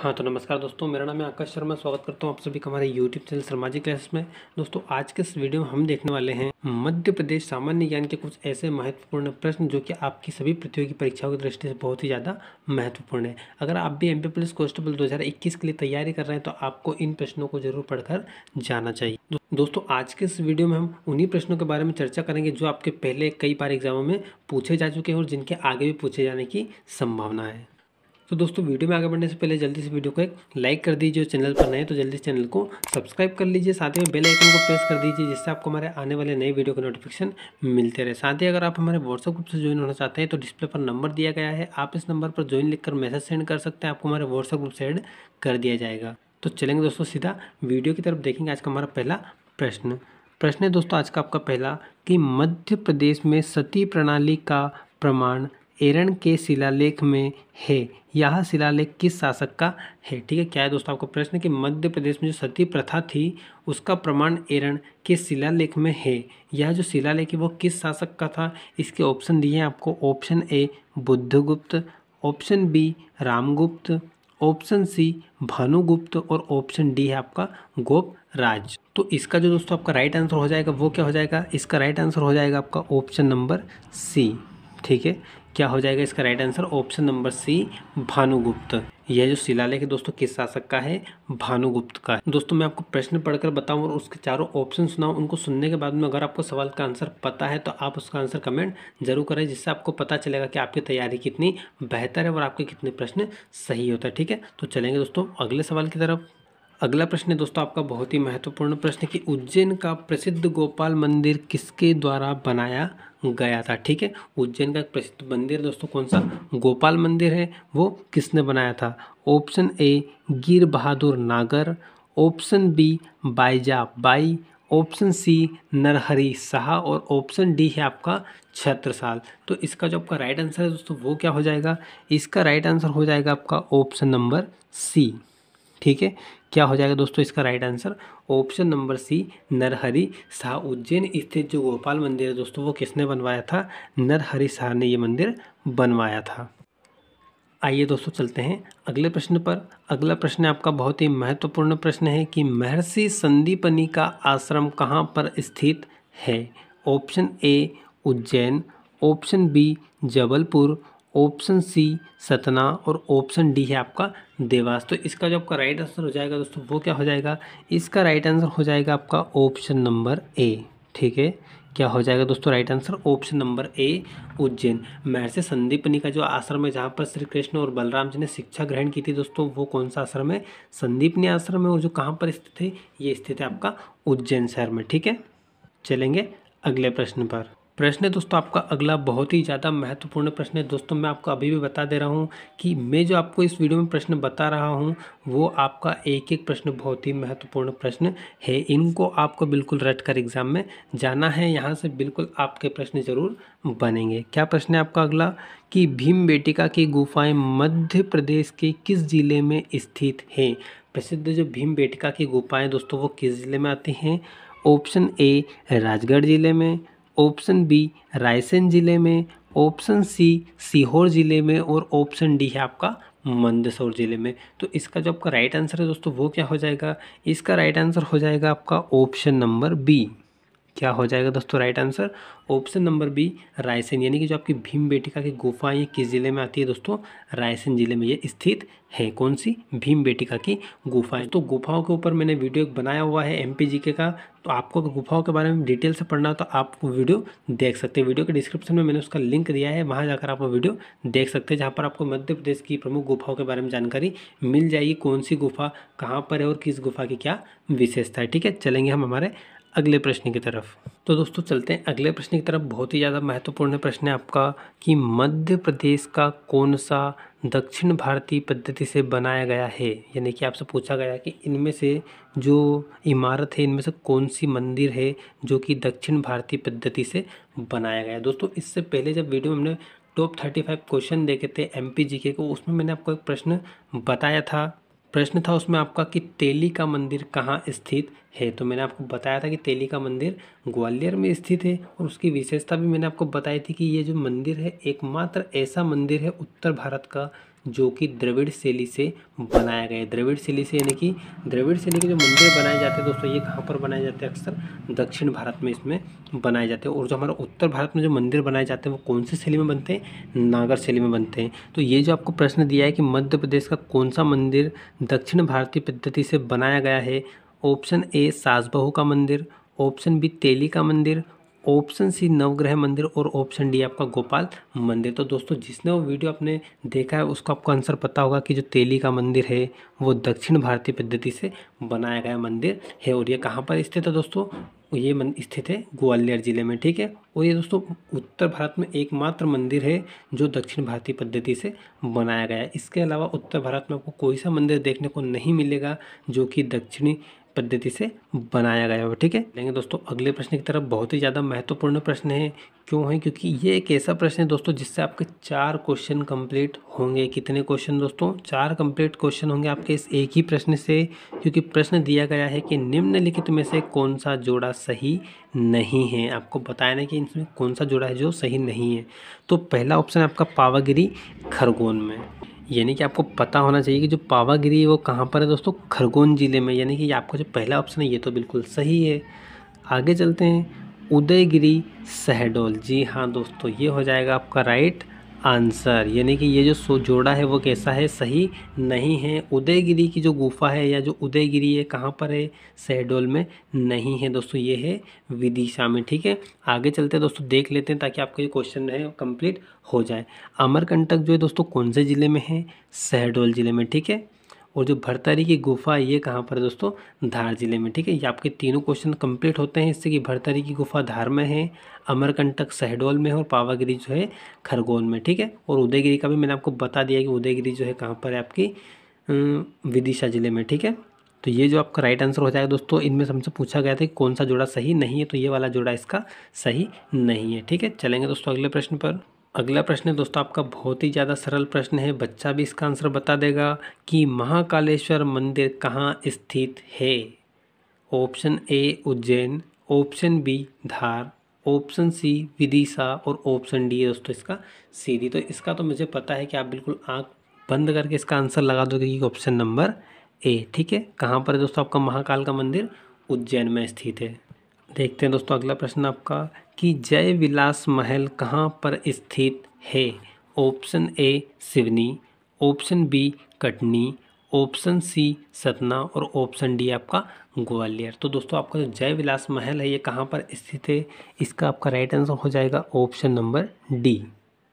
हाँ तो नमस्कार दोस्तों मेरा नाम है आकाश शर्मा स्वागत करता हूँ आप सभी का हमारे यूट्यूब चैनल सामाजिक क्लास में दोस्तों आज के इस वीडियो में हम देखने वाले हैं मध्य प्रदेश सामान्य ज्ञान के कुछ ऐसे महत्वपूर्ण प्रश्न जो कि आपकी सभी प्रतियोगी परीक्षाओं की दृष्टि से बहुत ही ज़्यादा महत्वपूर्ण है अगर आप भी एम पुलिस कांस्टेबल दो के लिए तैयारी कर रहे हैं तो आपको इन प्रश्नों को जरूर पढ़कर जाना चाहिए दोस्तों आज के इस वीडियो में हम उन्हीं प्रश्नों के बारे में चर्चा करेंगे जो आपके पहले कई बार एग्जामों में पूछे जा चुके हैं और जिनके आगे भी पूछे जाने की संभावना है तो दोस्तों वीडियो में आगे बढ़ने से पहले जल्दी से वीडियो को एक लाइक कर दीजिए चैनल पर नए तो जल्दी चैनल को सब्सक्राइब कर लीजिए साथ ही में बेल आइकन को प्रेस कर दीजिए जिससे आपको हमारे आने वाले नए वीडियो के नोटिफिकेशन मिलते रहे साथ ही अगर आप हमारे व्हाट्सअप ग्रुप से ज्वाइन होना चाहते हैं तो डिस्प्ले पर नंबर दिया गया है आप इस नंबर पर ज्वाइन लिखकर मैसेज सेंड कर सकते हैं आपको हमारे व्हाट्सअप ग्रुप से एड कर दिया जाएगा तो चलेंगे दोस्तों सीधा वीडियो की तरफ देखेंगे आज का हमारा पहला प्रश्न प्रश्न है दोस्तों आज का आपका पहला कि मध्य प्रदेश में सती प्रणाली का प्रमाण एरन के शिलालेख में है यह शिलालेख किस शासक का है ठीक है क्या है दोस्तों आपको प्रश्न कि मध्य प्रदेश में जो सती प्रथा थी उसका प्रमाण एरन के शिलालेख में है यह जो शिलालेख है वो किस शासक का था इसके ऑप्शन दिए हैं आपको option A Buddhagupta option B Ramagupta option C Bhanugupta और ऑप्शन डी है आपका गोप राज तो इसका जो दोस्तों आपका राइट आंसर हो जाएगा वो क्या हो जाएगा इसका राइट आंसर हो जाएगा आपका ऑप्शन नंबर सी ठीक है क्या हो जाएगा इसका right answer option number C Bhanugupta यह जो शिलालेख है दोस्तों किस शासक का है भानुगुप्त का है दोस्तों मैं आपको प्रश्न पढ़कर बताऊं और उसके चारों ऑप्शन सुनाऊं उनको सुनने के बाद में अगर आपको सवाल का आंसर पता है तो आप उसका आंसर कमेंट जरूर करें जिससे आपको पता चलेगा कि आपकी तैयारी कितनी बेहतर है और आपके कितने प्रश्न सही होता है ठीक है तो चलेंगे दोस्तों अगले सवाल की तरफ अगला प्रश्न है दोस्तों आपका बहुत ही महत्वपूर्ण प्रश्न कि उज्जैन का प्रसिद्ध गोपाल मंदिर किसके द्वारा बनाया गया था ठीक है उज्जैन का प्रसिद्ध मंदिर दोस्तों कौन सा गोपाल मंदिर है वो किसने बनाया था ऑप्शन ए Gir Bahadur Nagar option B Baiza Bai option C Narhari Shah और ऑप्शन डी है आपका छत्रसाल तो इसका जो आपका राइट आंसर है दोस्तों वो क्या हो जाएगा इसका राइट आंसर हो जाएगा आपका ऑप्शन नंबर सी ठीक है क्या हो जाएगा दोस्तों इसका right answer option number C Narhari Shah Ujjain स्थित जो गोपाल मंदिर है दोस्तों वो किसने बनवाया था नरहरी शाह ने ये मंदिर बनवाया था आइए दोस्तों चलते हैं अगले प्रश्न पर अगला प्रश्न आपका बहुत ही महत्वपूर्ण प्रश्न है कि महर्षि संदीपनी का आश्रम कहाँ पर स्थित है option A Ujjain option B Jabalpur option C Satna और ऑप्शन डी है आपका देवास तो इसका जो आपका राइट आंसर हो जाएगा दोस्तों वो क्या हो जाएगा इसका राइट आंसर हो जाएगा आपका ऑप्शन नंबर ए ठीक है क्या हो जाएगा दोस्तों right answer option number A Ujjain Maharshi Sandipani का जो आश्रम है जहाँ पर श्री कृष्ण और बलराम जी ने शिक्षा ग्रहण की थी दोस्तों वो कौन सा आश्रम है संदीपनी आश्रम है और जो कहाँ पर स्थित है ये स्थित है आपका उज्जैन शहर में ठीक है चलेंगे अगले प्रश्न पर प्रश्न है दोस्तों आपका अगला बहुत ही ज़्यादा महत्वपूर्ण प्रश्न है दोस्तों मैं आपको अभी भी बता दे रहा हूँ कि मैं जो आपको इस वीडियो में प्रश्न बता रहा हूँ वो आपका एक एक प्रश्न बहुत ही महत्वपूर्ण प्रश्न है इनको आपको बिल्कुल रट कर एग्ज़ाम में जाना है यहाँ से बिल्कुल आपके प्रश्न ज़रूर बनेंगे क्या प्रश्न है आपका अगला कि भीम बेटिका की गुफाएँ मध्य प्रदेश के किस ज़िले में स्थित हैं प्रसिद्ध जो भीम बेटिका की गुफाएँ दोस्तों वो किस ज़िले में आती हैं ऑप्शन ए राजगढ़ ज़िले में ऑप्शन बी रायसेन ज़िले में ऑप्शन सी सीहोर ज़िले में और ऑप्शन डी है आपका मंदसौर ज़िले में तो इसका जो आपका राइट आंसर है दोस्तों वो क्या हो जाएगा इसका राइट आंसर हो जाएगा आपका ऑप्शन नंबर बी क्या हो जाएगा दोस्तों right answer option number B Raisen यानी कि जो आपकी भीम बेटिका की गुफा ये किस ज़िले में आती है दोस्तों रायसेन ज़िले में ये स्थित है कौन सी भीम बेटिका की गुफाएं तो गुफाओं के ऊपर मैंने वीडियो बनाया हुआ है एम जीके का तो आपको गुफाओं के बारे में डिटेल से पढ़ना हो तो आप वो वीडियो देख सकते हैं वीडियो के डिस्क्रिप्शन में मैंने उसका लिंक दिया है वहाँ जाकर आप वो वीडियो देख सकते हैं जहाँ पर आपको मध्य प्रदेश की प्रमुख गुफाओं के बारे में जानकारी मिल जाएगी कौन सी गुफा कहाँ पर है और किस गुफा की क्या विशेषता है ठीक है चलेंगे हम हमारे अगले प्रश्न की तरफ तो दोस्तों चलते हैं अगले प्रश्न की तरफ बहुत ही ज़्यादा महत्वपूर्ण प्रश्न है आपका कि मध्य प्रदेश का कौन सा दक्षिण भारतीय पद्धति से बनाया गया है यानी कि आपसे पूछा गया कि इनमें से जो इमारत है इनमें से कौन सी मंदिर है जो कि दक्षिण भारतीय पद्धति से बनाया गया दोस्तों इससे पहले जब वीडियो हमने टॉप थर्टी फाइव क्वेश्चन देखे थे एम पी जी के को तो उसमें मैंने आपको एक प्रश्न बताया था प्रश्न था उसमें आपका कि तेली का मंदिर कहाँ स्थित है तो मैंने आपको बताया था कि तेली का मंदिर ग्वालियर में स्थित है और उसकी विशेषता भी मैंने आपको बताई थी कि ये जो मंदिर है एकमात्र ऐसा मंदिर है उत्तर भारत का जो कि द्रविड़ शैली से बनाया गया है द्रविड़ शैली से यानी कि द्रविड़ शैली के जो मंदिर बनाए जाते हैं दोस्तों ये कहाँ पर बनाए जाते हैं अक्सर दक्षिण भारत में इसमें बनाए जाते हैं और जो हमारा उत्तर भारत में जो मंदिर बनाए जाते हैं वो कौन सी शैली में बनते हैं नागर शैली में बनते हैं तो ये जो आपको प्रश्न दिया है कि मध्य प्रदेश का कौन सा मंदिर दक्षिण भारतीय पद्धति से बनाया गया है ऑप्शन ए सासबहू का मंदिर ऑप्शन बी तेली का मंदिर ऑप्शन सी नवग्रह मंदिर और ऑप्शन डी आपका गोपाल मंदिर तो दोस्तों जिसने वो वीडियो आपने देखा है उसको आपको आंसर पता होगा कि जो तेली का मंदिर है वो दक्षिण भारतीय पद्धति से बनाया गया मंदिर है और ये कहाँ पर स्थित है दोस्तों ये स्थित है ग्वालियर जिले में ठीक है और ये दोस्तों उत्तर भारत में एकमात्र मंदिर है जो दक्षिण भारतीय पद्धति से बनाया गया है इसके अलावा उत्तर भारत में आपको कोई सा मंदिर देखने को नहीं मिलेगा जो कि दक्षिणी पद्धति से बनाया गया हो ठीक है लेंगे दोस्तों अगले प्रश्न की तरफ बहुत ही ज़्यादा महत्वपूर्ण प्रश्न है क्यों है क्योंकि ये एक ऐसा प्रश्न है दोस्तों जिससे आपके चार क्वेश्चन कंप्लीट होंगे कितने क्वेश्चन दोस्तों चार कंप्लीट क्वेश्चन होंगे आपके इस एक ही प्रश्न से क्योंकि प्रश्न दिया गया है कि निम्नलिखित में से कौन सा जोड़ा सही नहीं है आपको बताया कि इसमें कौन सा जोड़ा है जो सही नहीं है तो पहला ऑप्शन आपका पावागिरी खरगोन में यानी कि आपको पता होना चाहिए कि जो पावागिरी वो कहाँ पर है दोस्तों खरगोन ज़िले में यानी कि आपका जो पहला ऑप्शन है ये तो बिल्कुल सही है आगे चलते हैं उदयगिरी शहडोल जी हाँ दोस्तों ये हो जाएगा आपका राइट आंसर यानी कि ये जो सो जोड़ा है वो कैसा है सही नहीं है उदयगिरी की जो गुफा है या जो उदयगिरी है कहाँ पर है शहडोल में नहीं है दोस्तों ये है विदिशा में ठीक है आगे चलते हैं दोस्तों देख लेते हैं ताकि आपका ये क्वेश्चन है कंप्लीट हो जाए अमरकंटक जो है दोस्तों कौन से ज़िले में है शहडोल ज़िले में ठीक है और जो भरतरी की गुफा ये कहाँ पर है दोस्तों धार जिले में ठीक है ये आपके तीनों क्वेश्चन कंप्लीट होते हैं इससे कि भरतरी की गुफा धार में है अमरकंटक सहडोल में है और पावागिरी जो है खरगोन में ठीक है और उदयगिरी का भी मैंने आपको बता दिया कि उदयगिरी जो है कहाँ पर है आपकी विदिशा जिले में ठीक है तो ये जो आपका राइट आंसर हो जाएगा दोस्तों इनमें हमसे पूछा गया था कि कौन सा जोड़ा सही नहीं है तो ये वाला जोड़ा इसका सही नहीं है ठीक है चलेंगे दोस्तों अगले प्रश्न पर अगला प्रश्न है दोस्तों आपका बहुत ही ज़्यादा सरल प्रश्न है बच्चा भी इसका आंसर बता देगा कि महाकालेश्वर मंदिर कहाँ स्थित है option A Ujjain option B Dhar option C Vidisha और ऑप्शन डी है दोस्तों इसका सीधी तो इसका तो मुझे पता है कि आप बिल्कुल आँख बंद करके इसका आंसर लगा दोगे कि ऑप्शन नंबर ए ठीक है कहाँ पर है दोस्तों आपका महाकाल का मंदिर उज्जैन में स्थित है देखते हैं दोस्तों अगला प्रश्न आपका कि जय विलास महल कहाँ पर स्थित है option A Seoni option B Katni option C Satna और ऑप्शन डी आपका ग्वालियर तो दोस्तों आपका जो जय विलास महल है ये कहाँ पर स्थित है इसका आपका राइट आंसर हो जाएगा ऑप्शन नंबर डी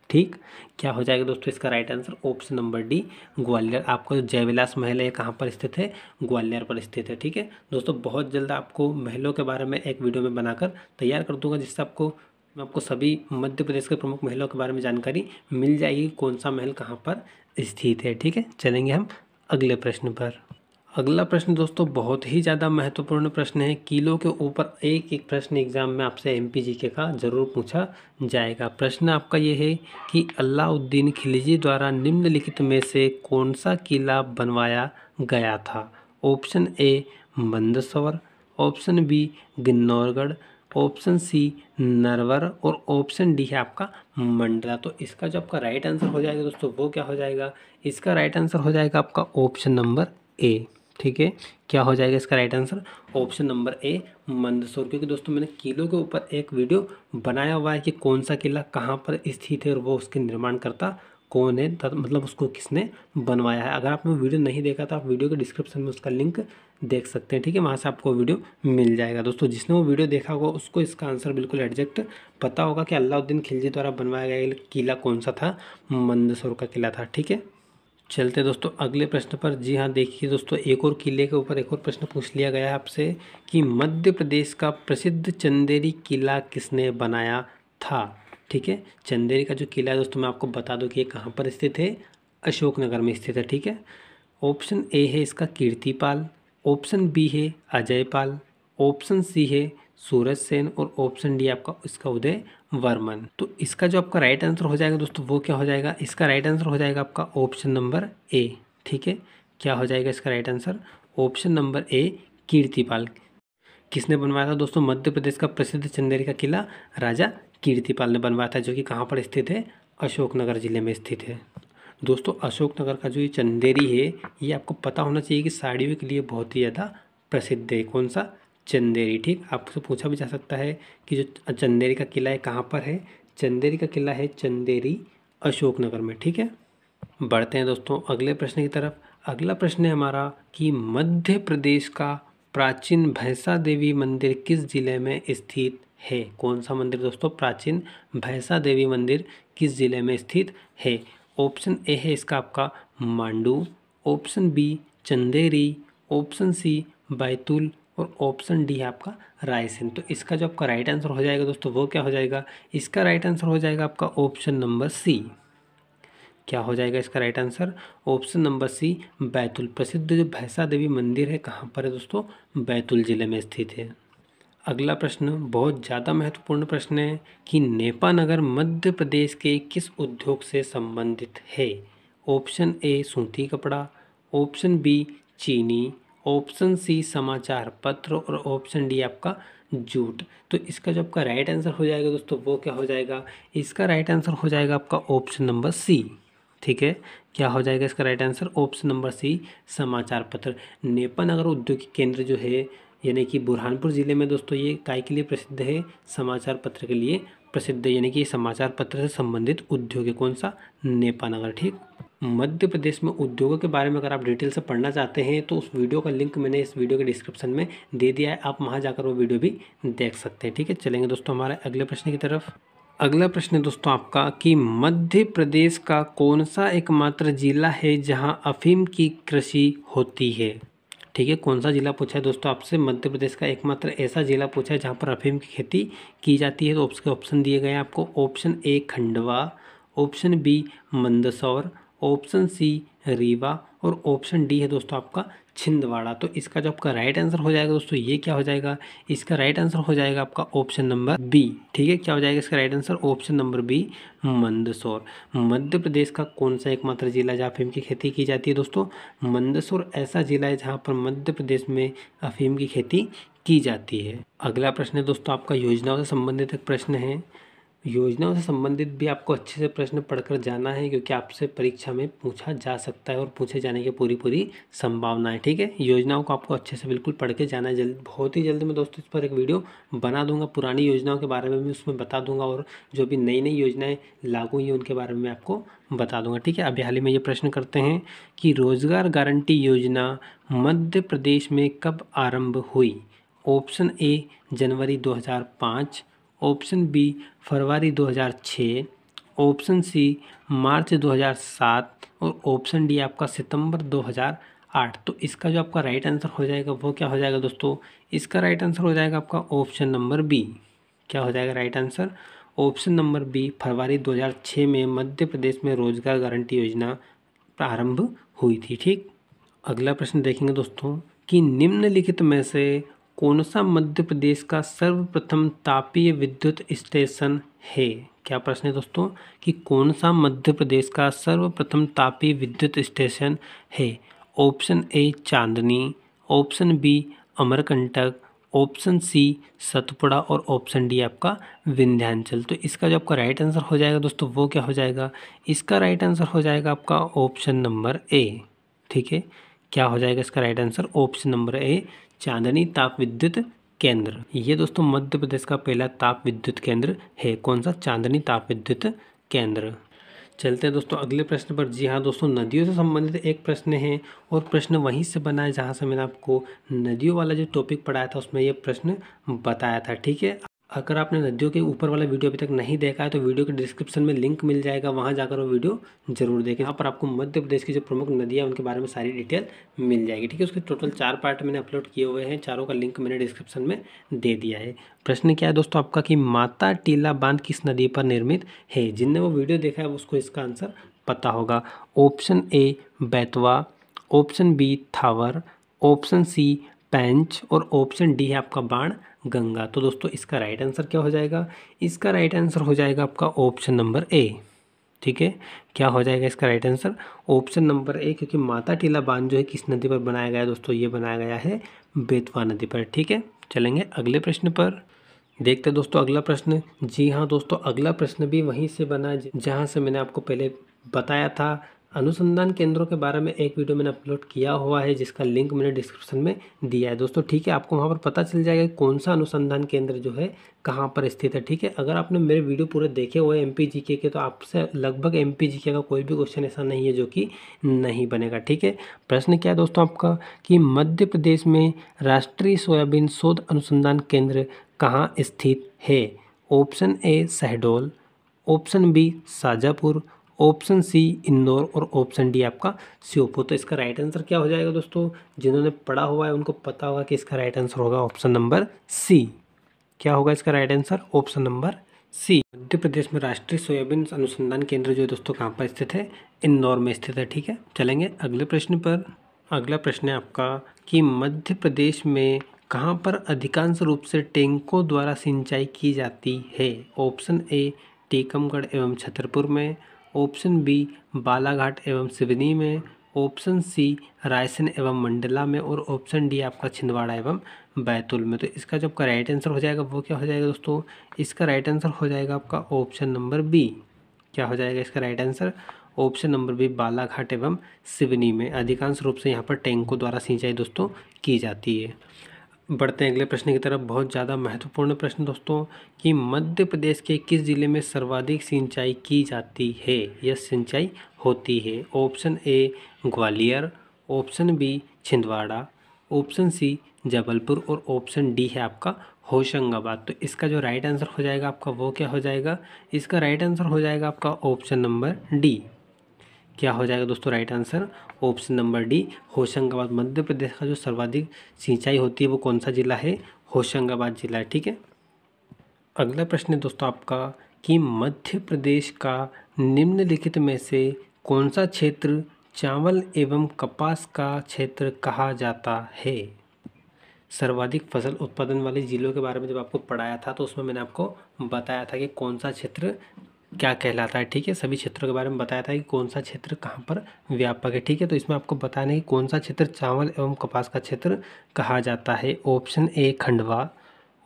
ठीक क्या हो जाएगा दोस्तों इसका right answer option number D Gwalior आपको जो जयविलास महल है कहाँ पर स्थित है ग्वालियर पर स्थित है ठीक है दोस्तों बहुत जल्द आपको महलों के बारे में एक वीडियो में बनाकर तैयार कर दूंगा जिससे आपको मैं आपको सभी मध्य प्रदेश के प्रमुख महलों के बारे में जानकारी मिल जाएगी कौन सा महल कहाँ पर स्थित है ठीक है चलेंगे हम अगले प्रश्न पर अगला प्रश्न दोस्तों बहुत ही ज़्यादा महत्वपूर्ण प्रश्न है किलो के ऊपर एक एक प्रश्न एग्जाम में आपसे एम पी जी के का ज़रूर पूछा जाएगा प्रश्न आपका ये है कि अलाउद्दीन खिलजी द्वारा निम्नलिखित में से कौन सा किला बनवाया गया था option A Mandsaur option B Gannaurgarh option C Narwar और ऑप्शन डी है आपका मंडला तो इसका जो आपका राइट आंसर हो जाएगा दोस्तों वो क्या हो जाएगा इसका राइट आंसर हो जाएगा आपका ऑप्शन नंबर ए ठीक है क्या हो जाएगा इसका right answer option number A Mandsaur क्योंकि दोस्तों मैंने किलों के ऊपर एक वीडियो बनाया हुआ है कि कौन सा किला कहाँ पर स्थित है और वो उसके निर्माण करता कौन है मतलब उसको किसने बनवाया है अगर आपने वीडियो नहीं देखा तो आप वीडियो के डिस्क्रिप्शन में उसका लिंक देख सकते हैं ठीक है वहाँ से आपको वीडियो मिल जाएगा दोस्तों जिसने वो वीडियो देखा होगा उसको इसका आंसर बिल्कुल एडजेक्ट पता होगा कि अलाउद्दीन खिलजी द्वारा बनवाया गया किला कौन सा था मंदसौर का किला था ठीक है चलते दोस्तों अगले प्रश्न पर जी हाँ देखिए दोस्तों एक और किले के ऊपर एक और प्रश्न पूछ लिया गया है आपसे कि मध्य प्रदेश का प्रसिद्ध चंदेरी किला किसने बनाया था ठीक है चंदेरी का जो किला है दोस्तों मैं आपको बता दूं कि ये कहाँ पर स्थित है अशोकनगर में स्थित है ठीक है ऑप्शन ए है इसका कीर्तिपाल ऑप्शन बी है अजयपाल ऑप्शन सी है सूरज सेन और ऑप्शन डी आपका इसका उदय वर्मन तो इसका जो आपका राइट आंसर हो जाएगा दोस्तों वो क्या हो जाएगा इसका राइट आंसर हो जाएगा आपका ऑप्शन नंबर ए ठीक है क्या हो जाएगा इसका right answer option number A Kirtipal किसने बनवाया था दोस्तों मध्य प्रदेश का प्रसिद्ध चंदेरी का किला राजा कीर्तिपाल ने बनवाया था जो कि कहाँ पर स्थित है अशोकनगर ज़िले में स्थित है दोस्तों अशोकनगर का जो ये चंदेरी है ये आपको पता होना चाहिए कि साड़ियों के लिए बहुत ही ज़्यादा प्रसिद्ध है कौन सा चंदेरी ठीक आपसे पूछा भी जा सकता है कि जो चंदेरी का किला है कहाँ पर है चंदेरी का किला है चंदेरी अशोकनगर में ठीक है बढ़ते हैं दोस्तों अगले प्रश्न की तरफ अगला प्रश्न है हमारा कि मध्य प्रदेश का प्राचीन भैंसा देवी मंदिर किस जिले में स्थित है कौन सा मंदिर दोस्तों प्राचीन भैंसा देवी मंदिर किस जिले में स्थित है ऑप्शन ए है इसका आपका Mandu option B Chanderi option C Betul और ऑप्शन डी है आपका रायसेन तो इसका जो आपका राइट आंसर हो जाएगा दोस्तों वो क्या हो जाएगा इसका राइट आंसर हो जाएगा आपका ऑप्शन नंबर सी क्या हो जाएगा इसका right answer option number C Betul प्रसिद्ध जो भैंसा देवी मंदिर है कहाँ पर है दोस्तों बैतुल ज़िले में स्थित है अगला प्रश्न बहुत ज़्यादा महत्वपूर्ण प्रश्न है कि नेपा नगर मध्य प्रदेश के किस उद्योग से संबंधित है ऑप्शन ए सूती कपड़ा ऑप्शन बी चीनी ऑप्शन सी समाचार पत्र और ऑप्शन डी आपका जूट तो इसका जो आपका राइट आंसर हो जाएगा दोस्तों वो क्या हो जाएगा इसका राइट आंसर हो जाएगा आपका ऑप्शन नंबर सी ठीक है क्या हो जाएगा इसका right answer option number C समाचार पत्र नेपा नगर औद्योगिक केंद्र जो है यानी कि बुरहानपुर ज़िले में दोस्तों ये काय के लिए प्रसिद्ध है समाचार पत्र के लिए प्रसिद्ध यानी कि समाचार पत्र से संबंधित उद्योग है कौन सा नेपानगर ठीक मध्य प्रदेश में उद्योगों के बारे में अगर आप डिटेल से पढ़ना चाहते हैं तो उस वीडियो का लिंक मैंने इस वीडियो के डिस्क्रिप्शन में दे दिया है आप वहाँ जाकर वो वीडियो भी देख सकते हैं ठीक है चलेंगे दोस्तों हमारे अगले प्रश्न की तरफ अगला प्रश्न है दोस्तों आपका कि मध्य प्रदेश का कौन सा एकमात्र जिला है जहाँ अफीम की कृषि होती है ठीक है कौन सा ज़िला पूछा है दोस्तों आपसे मध्य प्रदेश का एकमात्र ऐसा ज़िला पूछा है जहाँ पर अफीम की खेती की जाती है तो उसके ऑप्शन दिए गए हैं आपको option A Khandwa option B Mandsaur option C Rewa और ऑप्शन डी है दोस्तों आपका छिंदवाड़ा तो इसका जो आपका राइट आंसर हो जाएगा दोस्तों ये क्या हो जाएगा इसका राइट आंसर हो जाएगा आपका ऑप्शन नंबर बी ठीक है क्या हो जाएगा इसका right answer option number B Mandsaur Madhya Pradesh का कौन सा एकमात्र जिला जहाँ अफीम की खेती की जाती है दोस्तों मंदसौर ऐसा जिला है जहाँ पर मध्य प्रदेश में अफीम की खेती की जाती है अगला प्रश्न है दोस्तों आपका योजनाओं से संबंधित एक प्रश्न है योजनाओं से संबंधित भी आपको अच्छे से प्रश्न पढ़कर जाना है क्योंकि आपसे परीक्षा में पूछा जा सकता है और पूछे जाने की पूरी पूरी संभावना है ठीक है योजनाओं को आपको अच्छे से बिल्कुल पढ़ के जाना है जल्द बहुत ही जल्दी मैं दोस्तों इस पर एक वीडियो बना दूंगा पुरानी योजनाओं के बारे में भी उसमें बता दूंगा और जो भी नई नई योजनाएँ लागू हुई हैं उनके बारे में आपको बता दूंगा ठीक है अभी हाल ही में ये प्रश्न करते हैं कि रोज़गार गारंटी योजना मध्य प्रदेश में कब आरम्भ हुई ऑप्शन ए जनवरी दो ऑप्शन बी फरवरी 2006 ऑप्शन सी मार्च 2007 और ऑप्शन डी आपका सितंबर 2008 तो इसका जो आपका राइट आंसर हो जाएगा वो क्या हो जाएगा दोस्तों इसका राइट आंसर हो जाएगा आपका ऑप्शन नंबर बी क्या हो जाएगा right answer option number B फरवरी 2006 में मध्य प्रदेश में रोजगार गारंटी योजना प्रारंभ हुई थी ठीक अगला प्रश्न देखेंगे दोस्तों कि निम्नलिखित में से कौन सा मध्य प्रदेश का सर्वप्रथम तापीय विद्युत स्टेशन है क्या प्रश्न है दोस्तों कि कौन सा मध्य प्रदेश का सर्वप्रथम तापीय विद्युत स्टेशन है option A Chandni option B Amarkantak option C Satpura और ऑप्शन डी आपका विंध्याचल तो इसका जो आपका राइट आंसर हो जाएगा दोस्तों वो क्या हो जाएगा इसका राइट आंसर हो जाएगा आपका ऑप्शन नंबर ए ठीक है क्या हो जाएगा इसका right answer option number A Chandni ताप विद्युत केंद्र ये दोस्तों मध्य प्रदेश का पहला ताप विद्युत केंद्र है कौन सा चांदनी ताप विद्युत केंद्र चलते हैं दोस्तों अगले प्रश्न पर जी हाँ दोस्तों नदियों से संबंधित एक प्रश्न है और प्रश्न वहीं से बना है जहाँ से मैंने आपको नदियों वाला जो टॉपिक पढ़ाया था उसमें यह प्रश्न बताया था ठीक है अगर आपने नदियों के ऊपर वाला वीडियो अभी तक नहीं देखा है तो वीडियो के डिस्क्रिप्शन में लिंक मिल जाएगा वहाँ जाकर वो वीडियो जरूर देखें यहाँ पर आपको मध्य प्रदेश की जो प्रमुख नदियाँ उनके बारे में सारी डिटेल मिल जाएगी ठीक है उसके टोटल चार पार्ट मैंने अपलोड किए हुए हैं चारों का लिंक मैंने डिस्क्रिप्शन में दे दिया है प्रश्न क्या है दोस्तों आपका कि माता टीला बांध किस नदी पर निर्मित है जिनने वो वीडियो देखा है उसको इसका आंसर पता होगा option A Betwa option B Thawar option C Pench और ऑप्शन डी है आपका बाढ़ गंगा तो दोस्तों इसका राइट आंसर क्या हो जाएगा इसका राइट आंसर हो जाएगा आपका ऑप्शन नंबर ए ठीक है क्या हो जाएगा इसका right answer option number A क्योंकि माता टीला बांध जो है किस नदी पर बनाया गया है दोस्तों ये बनाया गया है बेतवा नदी पर ठीक है चलेंगे अगले प्रश्न पर देखते दोस्तों अगला प्रश्न जी हाँ दोस्तों अगला प्रश्न भी वहीं से बना जहाँ से मैंने आपको पहले बताया था अनुसंधान केंद्रों के बारे में एक वीडियो मैंने अपलोड किया हुआ है जिसका लिंक मैंने डिस्क्रिप्शन में दिया है दोस्तों ठीक है आपको वहाँ पर पता चल जाएगा कौन सा अनुसंधान केंद्र जो है कहाँ पर स्थित है ठीक है अगर आपने मेरे वीडियो पूरे देखे हुए एम पी के तो आपसे लगभग एम पी का कोई भी क्वेश्चन ऐसा नहीं है जो कि नहीं बनेगा ठीक है प्रश्न क्या है दोस्तों आपका कि मध्य प्रदेश में राष्ट्रीय सोयाबीन शोध अनुसंधान केंद्र कहाँ स्थित है option A Shahdol option B Shajapur option C Indore और ऑप्शन डी आपका श्योपुर तो इसका राइट आंसर क्या हो जाएगा दोस्तों जिन्होंने पढ़ा हुआ है उनको पता होगा कि इसका राइट आंसर होगा ऑप्शन नंबर सी क्या होगा इसका right answer option number C Madhya Pradesh में राष्ट्रीय सोयाबीन अनुसंधान केंद्र जो है दोस्तों कहाँ पर स्थित है इंदौर में स्थित है ठीक है चलेंगे अगले प्रश्न पर अगला प्रश्न है आपका कि मध्य प्रदेश में कहाँ पर अधिकांश रूप से टैंकों द्वारा सिंचाई की जाती है ऑप्शन ए टीकमगढ़ एवं छतरपुर में ऑप्शन बी बालाघाट एवं सिवनी में ऑप्शन सी रायसेन एवं मंडला में और ऑप्शन डी आपका छिंदवाड़ा एवं बैतूल में तो इसका जो आपका राइट आंसर हो जाएगा वो क्या हो जाएगा दोस्तों इसका राइट आंसर हो जाएगा आपका ऑप्शन नंबर बी क्या हो जाएगा इसका right answer option number B Balaghat एवं सिवनी में अधिकांश रूप से यहाँ पर टैंकों द्वारा सिंचाई दोस्तों की जाती है बढ़ते हैं अगले प्रश्न की तरफ बहुत ज़्यादा महत्वपूर्ण प्रश्न दोस्तों कि मध्य प्रदेश के किस ज़िले में सर्वाधिक सिंचाई की जाती है या सिंचाई होती है option A Gwalior option B Chhindwara option C Jabalpur और ऑप्शन डी है आपका होशंगाबाद तो इसका जो राइट आंसर हो जाएगा आपका वो क्या हो जाएगा इसका राइट आंसर हो जाएगा आपका ऑप्शन नंबर डी क्या हो जाएगा दोस्तों right answer option number D Hoshangabad Madhya Pradesh का जो सर्वाधिक सिंचाई होती है वो कौन सा ज़िला है होशंगाबाद ज़िला है ठीक है अगला प्रश्न है दोस्तों आपका कि मध्य प्रदेश का निम्नलिखित में से कौन सा क्षेत्र चावल एवं कपास का क्षेत्र कहा जाता है सर्वाधिक फसल उत्पादन वाले ज़िलों के बारे में जब आपको पढ़ाया था तो उसमें मैंने आपको बताया था कि कौन सा क्षेत्र क्या कहलाता है ठीक है सभी क्षेत्रों के बारे में बताया था कि कौन सा क्षेत्र कहाँ पर व्यापक है ठीक है तो इसमें आपको बताने की कि कौन सा क्षेत्र चावल एवं कपास का क्षेत्र कहा जाता है option A Khandwa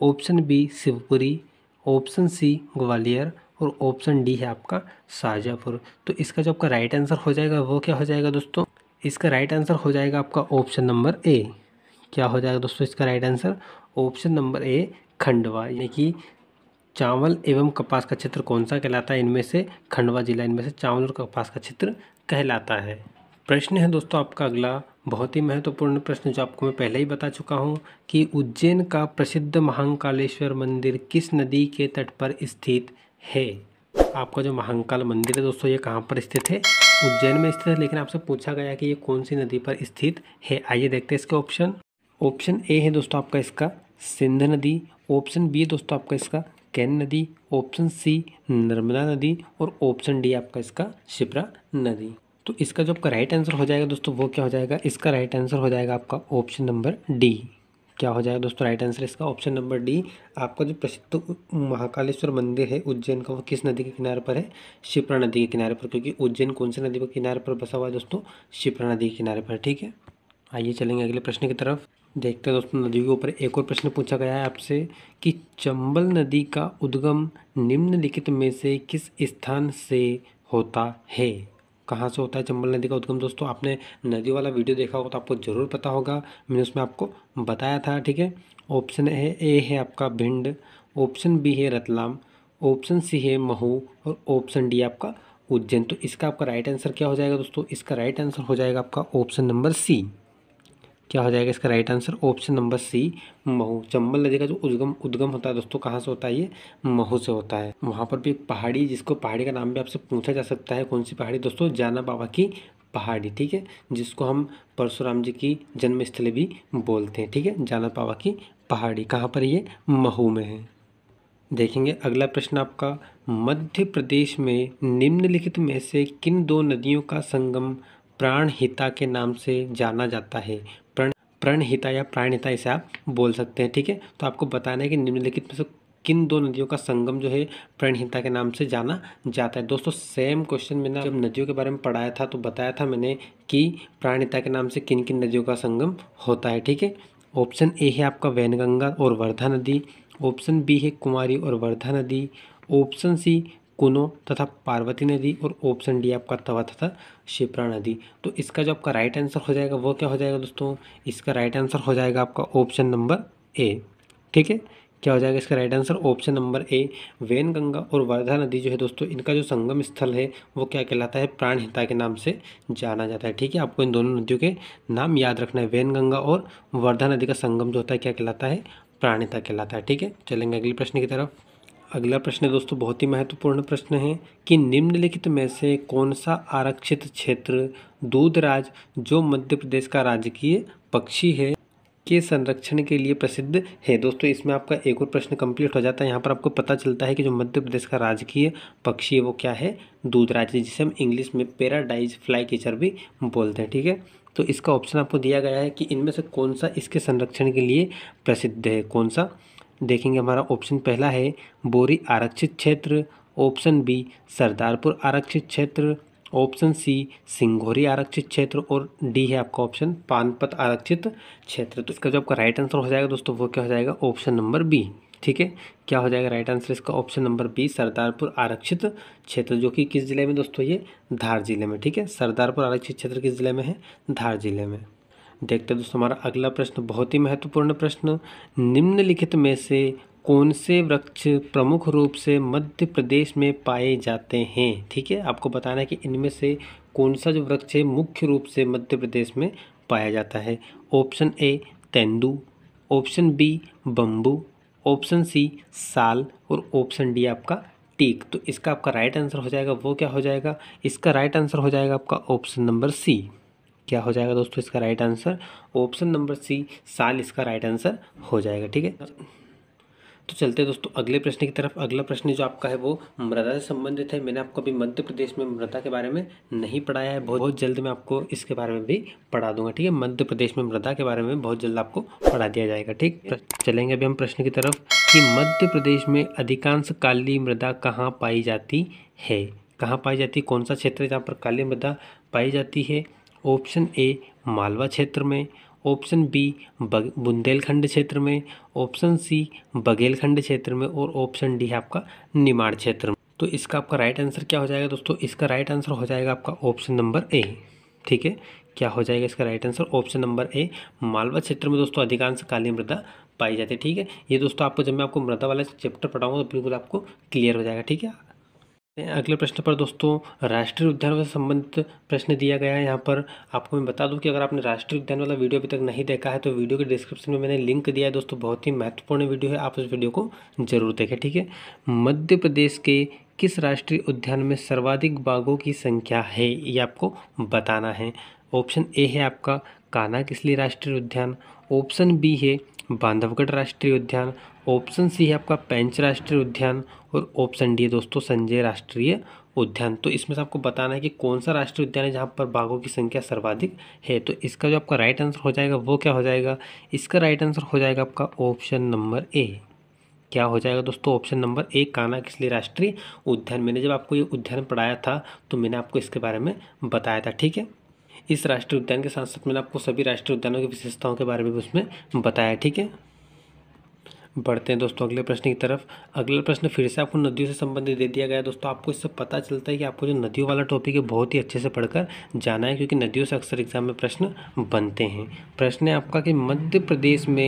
option B Shivpuri option C Gwalior और ऑप्शन डी है आपका शाहजहाँपुर तो इसका जो आपका राइट आंसर हो जाएगा वो क्या हो जाएगा दोस्तों इसका राइट आंसर हो जाएगा आपका ऑप्शन नंबर ए क्या हो जाएगा दोस्तों इसका right answer option number A Khandwa यानी कि चावल एवं कपास का क्षेत्र कौन सा कहलाता है इनमें से खंडवा जिला इनमें से चावल और कपास का क्षेत्र कहलाता है प्रश्न है दोस्तों आपका अगला बहुत ही महत्वपूर्ण प्रश्न जो आपको मैं पहले ही बता चुका हूँ कि उज्जैन का प्रसिद्ध महाकालेश्वर मंदिर किस नदी के तट पर स्थित है आपका जो महाकाल मंदिर है दोस्तों ये कहाँ पर स्थित है उज्जैन में स्थित है लेकिन आपसे पूछा गया कि ये कौन सी नदी पर स्थित है आइए देखते हैं इसके ऑप्शन ऑप्शन ए है दोस्तों आपका इसका सिंध नदी ऑप्शन बी दोस्तों आपका इसका कैन नदी ऑप्शन सी नर्मदा नदी और ऑप्शन डी आपका इसका शिप्रा नदी तो इसका जो आपका राइट आंसर हो जाएगा दोस्तों वो क्या हो जाएगा इसका राइट आंसर हो जाएगा आपका ऑप्शन नंबर डी क्या हो जाएगा दोस्तों राइट आंसर इसका ऑप्शन नंबर डी आपका जो प्रसिद्ध महाकालेश्वर मंदिर है उज्जैन का वो किस नदी के किनारे पर है शिप्रा नदी के किनारे पर क्योंकि उज्जैन कौन से नदी के किनारे पर बसा हुआ है दोस्तों शिप्रा नदी के किनारे पर ठीक है आइए चलेंगे अगले प्रश्न की तरफ देखते हैं दोस्तों नदी के ऊपर एक और प्रश्न पूछा गया है आपसे कि चंबल नदी का उद्गम निम्नलिखित में से किस स्थान से होता है कहाँ से होता है चंबल नदी का उद्गम दोस्तों आपने नदी वाला वीडियो देखा होगा तो आपको ज़रूर पता होगा मैंने उसमें आपको बताया था ठीक है ऑप्शन है ए है आपका भिंड ऑप्शन बी है रतलाम ऑप्शन सी है महू और ऑप्शन डी आपका उज्जैन तो इसका आपका राइट आंसर क्या हो जाएगा दोस्तों इसका राइट आंसर हो जाएगा आपका ऑप्शन नंबर सी क्या हो जाएगा इसका right answer option number C Mhow Chambal नदी का जो उद्गम उद्गम होता है दोस्तों कहाँ से होता है ये महू से होता है वहाँ पर भी एक पहाड़ी जिसको पहाड़ी का नाम भी आपसे पूछा जा सकता है कौन सी पहाड़ी दोस्तों जाना बाबा की पहाड़ी ठीक है जिसको हम परशुराम जी की जन्मस्थली भी बोलते हैं ठीक है जाना बाबा की पहाड़ी कहाँ पर ये महू में है देखेंगे अगला प्रश्न आपका मध्य प्रदेश में निम्नलिखित में से किन दो नदियों का संगम प्राणहिता के नाम से जाना जाता है प्रणहिता या प्राणहिता इसे आप बोल सकते हैं ठीक है तो आपको बताना है कि निम्नलिखित में से किन दो नदियों का संगम जो है प्रणहिता के नाम से जाना जाता है दोस्तों सेम क्वेश्चन मैंने जब नदियों के बारे में पढ़ाया था तो बताया था मैंने कि प्राणहिता के नाम से किन किन नदियों का संगम होता है ठीक है ऑप्शन ए है आपका वैनगंगा और वर्धा नदी ऑप्शन बी है कुमारी और वर्धा नदी ऑप्शन सी कुनो तथा पार्वती नदी और ऑप्शन डी आपका तवा तथा शिप्रा नदी तो इसका जो आपका राइट आंसर हो जाएगा वो क्या हो जाएगा दोस्तों इसका राइट आंसर हो जाएगा आपका ऑप्शन नंबर ए ठीक है क्या हो जाएगा इसका right answer option number A Wainganga और वर्धा नदी जो है दोस्तों इनका जो संगम स्थल है वो क्या कहलाता है प्राणहिता के नाम से जाना जाता है ठीक है आपको इन दोनों नदियों के नाम याद रखना है वेन गंगा और वर्धा नदी का संगम जो होता है क्या कहलाता है प्राणहिता कहलाता है ठीक है चलेंगे अगले प्रश्न की तरफ अगला प्रश्न है दोस्तों बहुत ही महत्वपूर्ण प्रश्न है कि निम्नलिखित में से कौन सा आरक्षित क्षेत्र दूधराज जो मध्य प्रदेश का राजकीय पक्षी है के संरक्षण के लिए प्रसिद्ध है दोस्तों इसमें आपका एक और प्रश्न कंप्लीट हो जाता है यहाँ पर आपको पता चलता है कि जो मध्य प्रदेश का राजकीय पक्षी है वो क्या है दूधराज जिसे हम इंग्लिश में पैराडाइज फ्लाई कीचर भी बोलते हैं ठीक है तो इसका ऑप्शन आपको दिया गया है कि इनमें से कौन सा इसके संरक्षण के लिए प्रसिद्ध है कौन सा देखेंगे हमारा ऑप्शन पहला है बोरी आरक्षित क्षेत्र ऑप्शन बी सरदारपुर आरक्षित क्षेत्र ऑप्शन सी सिंगोरी आरक्षित क्षेत्र और डी है आपका ऑप्शन पानपत आरक्षित क्षेत्र तो इसका जो आपका राइट आंसर हो जाएगा दोस्तों वो क्या हो जाएगा ऑप्शन नंबर बी ठीक है क्या हो जाएगा राइट आंसर इसका ऑप्शन नंबर बी सरदारपुर आरक्षित क्षेत्र जो कि किस जिले में दोस्तों ये धार जिले में ठीक है सरदारपुर आरक्षित क्षेत्र किस जिले में है धार जिले में देखते दोस्तों हमारा अगला प्रश्न बहुत ही महत्वपूर्ण प्रश्न निम्नलिखित में से कौन से वृक्ष प्रमुख रूप से मध्य प्रदेश में पाए जाते हैं ठीक है आपको बताना है कि इनमें से कौन सा जो वृक्ष है मुख्य रूप से मध्य प्रदेश में पाया जाता है ऑप्शन ए तेंदू option B bamboo option C साल और ऑप्शन डी आपका टीक तो इसका आपका राइट आंसर हो जाएगा वो क्या हो जाएगा इसका राइट आंसर हो जाएगा आपका ऑप्शन नंबर सी क्या हो जाएगा दोस्तों इसका right answer option number C साल इसका राइट आंसर हो जाएगा ठीक है तो चलते हैं दोस्तों अगले प्रश्न की तरफ अगला प्रश्न जो आपका है वो मृदा से संबंधित है मैंने आपको अभी मध्य प्रदेश में मृदा के बारे में नहीं पढ़ाया है बहुत बहुत जल्द मैं आपको इसके बारे में भी पढ़ा दूंगा ठीक है मध्य प्रदेश में मृदा के बारे में बहुत जल्द आपको पढ़ा दिया जाएगा ठीक चलेंगे अभी हम प्रश्न की तरफ कि मध्य प्रदेश में अधिकांश काली मृदा कहाँ पाई जाती है कहाँ पाई जाती है कौन सा क्षेत्र है जहाँ पर काली मृदा पाई जाती है ऑप्शन ए मालवा क्षेत्र में ऑप्शन बी बुंदेलखंड क्षेत्र में ऑप्शन सी बघेलखंड क्षेत्र में और ऑप्शन डी है आपका निमाड़ क्षेत्र में तो इसका आपका राइट आंसर क्या हो जाएगा दोस्तों इसका राइट आंसर हो जाएगा आपका ऑप्शन नंबर ए ठीक है क्या हो जाएगा इसका right answer option number A Malwa क्षेत्र में दोस्तों अधिकांश काली मृदा पाई जाती है ठीक है ये दोस्तों आपको जब मैं आपको मृदा वाला चैप्टर पढ़ाऊंगा तो बिल्कुल आपको क्लियर हो जाएगा ठीक है अगले प्रश्न पर दोस्तों राष्ट्रीय उद्यान से संबंधित प्रश्न दिया गया है यहाँ पर आपको मैं बता दूं कि अगर आपने राष्ट्रीय उद्यान वाला वीडियो अभी तक नहीं देखा है तो वीडियो के डिस्क्रिप्शन में मैंने लिंक दिया है दोस्तों बहुत ही महत्वपूर्ण वीडियो है आप उस वीडियो को जरूर देखें ठीक है मध्य प्रदेश के किस राष्ट्रीय उद्यान में सर्वाधिक बाघों की संख्या है ये आपको बताना है ऑप्शन ए है आपका काना किसली राष्ट्रीय उद्यान ऑप्शन बी है बांधवगढ़ राष्ट्रीय उद्यान ऑप्शन सी है आपका पेंच राष्ट्रीय उद्यान और ऑप्शन डी है दोस्तों संजय राष्ट्रीय उद्यान तो इसमें से आपको बताना है कि कौन सा राष्ट्रीय उद्यान है जहाँ पर बाघों की संख्या सर्वाधिक है तो इसका जो आपका राइट आंसर हो जाएगा वो क्या हो जाएगा इसका राइट आंसर हो जाएगा आपका ऑप्शन नंबर ए क्या हो जाएगा दोस्तों ऑप्शन नंबर एक किस लिए राष्ट्रीय उद्यान मैंने जब आपको ये उद्यान पढ़ाया था तो मैंने आपको इसके बारे में बताया था ठीक है इस राष्ट्रीय उद्यान के साथ साथ मैंने आपको सभी राष्ट्रीय उद्यानों की विशेषताओं के बारे में भी उसमें बताया ठीक है बढ़ते हैं दोस्तों अगले प्रश्न की तरफ अगला प्रश्न फिर से आपको नदियों से संबंधित दे दिया गया दोस्तों आपको इससे पता चलता है कि आपको जो नदियों वाला टॉपिक है बहुत ही अच्छे से पढ़कर जाना है क्योंकि नदियों से अक्सर एग्जाम में प्रश्न बनते हैं प्रश्न है आपका कि मध्य प्रदेश में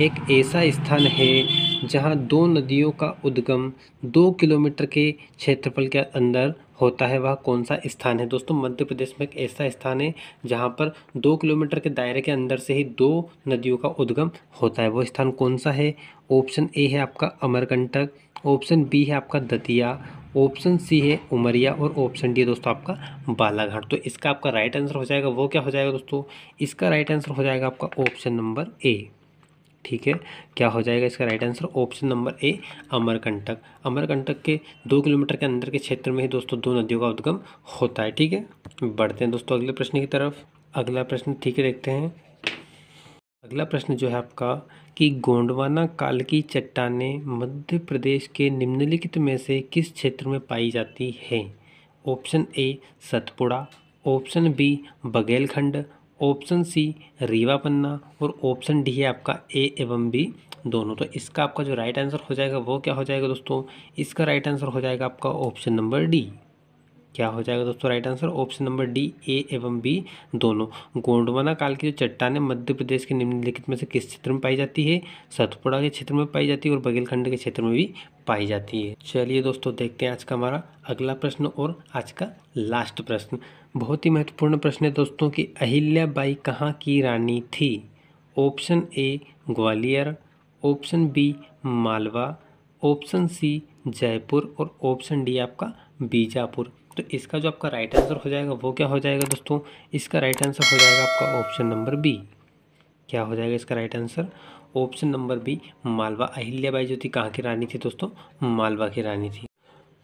एक ऐसा स्थान है जहाँ दो नदियों का उद्गम दो किलोमीटर के क्षेत्रफल के अंदर होता है वह कौन सा स्थान है दोस्तों मध्य प्रदेश में एक ऐसा स्थान है जहाँ पर दो किलोमीटर के दायरे के अंदर से ही दो नदियों का उद्गम होता है वो स्थान कौन सा है ऑप्शन ए है आपका अमरकंटक ऑप्शन बी है आपका दतिया ऑप्शन सी है उमरिया और ऑप्शन डी है दोस्तों आपका बालाघाट तो इसका आपका राइट आंसर हो जाएगा वो क्या हो जाएगा दोस्तों इसका राइट आंसर हो जाएगा आपका ऑप्शन नंबर ए ठीक है क्या हो जाएगा इसका right answer option number A Amarkantak Amarkantak के दो किलोमीटर के अंदर के क्षेत्र में ही दोस्तों दो नदियों का उद्गम होता है ठीक है बढ़ते हैं दोस्तों अगले प्रश्न की तरफ अगला प्रश्न ठीक है देखते हैं अगला प्रश्न जो है आपका कि गोंडवाना काल की चट्टाने मध्य प्रदेश के निम्नलिखित में से किस क्षेत्र में पाई जाती हैं option A Satpura option B Baghelkhand option C Rewa Panna और ऑप्शन डी है आपका ए एवं बी दोनों तो इसका आपका जो राइट आंसर हो जाएगा वो क्या हो जाएगा दोस्तों इसका राइट आंसर हो जाएगा आपका ऑप्शन नंबर डी क्या हो जाएगा दोस्तों right answer option number D A एवं बी दोनों गोंडवाना काल की जो चट्टान है मध्य प्रदेश के निम्नलिखित में से किस क्षेत्र में पाई जाती है सतपुड़ा के क्षेत्र में पाई जाती है और बघेलखंड के क्षेत्र में भी पाई जाती है चलिए दोस्तों देखते हैं आज का हमारा अगला प्रश्न और आज का लास्ट प्रश्न बहुत ही महत्वपूर्ण प्रश्न है दोस्तों की अहिल्या बाई कहाँ की रानी थी option A Gwalior option B Malwa option C Jaipur और ऑप्शन डी आपका बीजापुर तो इसका जो आपका राइट आंसर हो जाएगा वो क्या हो जाएगा दोस्तों इसका राइट आंसर हो जाएगा आपका ऑप्शन नंबर बी क्या हो जाएगा इसका right answer option number B Malwa Ahilyabai जो थी कहाँ की रानी थी दोस्तों मालवा की रानी थी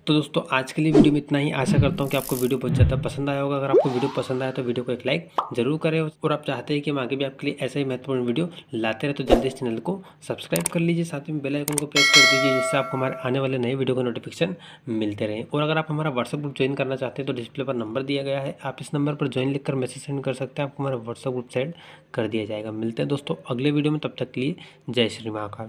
तो दोस्तों आज के लिए वीडियो में इतना ही आशा करता हूँ कि आपको वीडियो बहुत ज़्यादा पसंद आया होगा अगर आपको वीडियो पसंद आया तो वीडियो को एक लाइक जरूर करें और आप चाहते हैं कि हम आगे भी आपके लिए ऐसे ही महत्वपूर्ण वीडियो लाते रहे तो जल्दी इस चैनल को सब्सक्राइब कर लीजिए साथ में बेल आइकन को प्रेस कर दीजिए जिससे आपको हमारे आने वाले नए वीडियो का नोटिफिकेशन मिलते रहे और अगर आप हमारा व्हाट्सअप ग्रुप ज्वाइन करना चाहते हैं तो डिस्प्ले पर नंबर दिया गया है आप इस नंबर पर ज्वाइन लिखकर मैसेज सेंड कर सकते हैं आपको हमारा व्हाट्सअप ग्रुप सेंड कर दिया जाएगा मिलते हैं दोस्तों अगले वीडियो में तब तक के लिए जय श्री महाकाल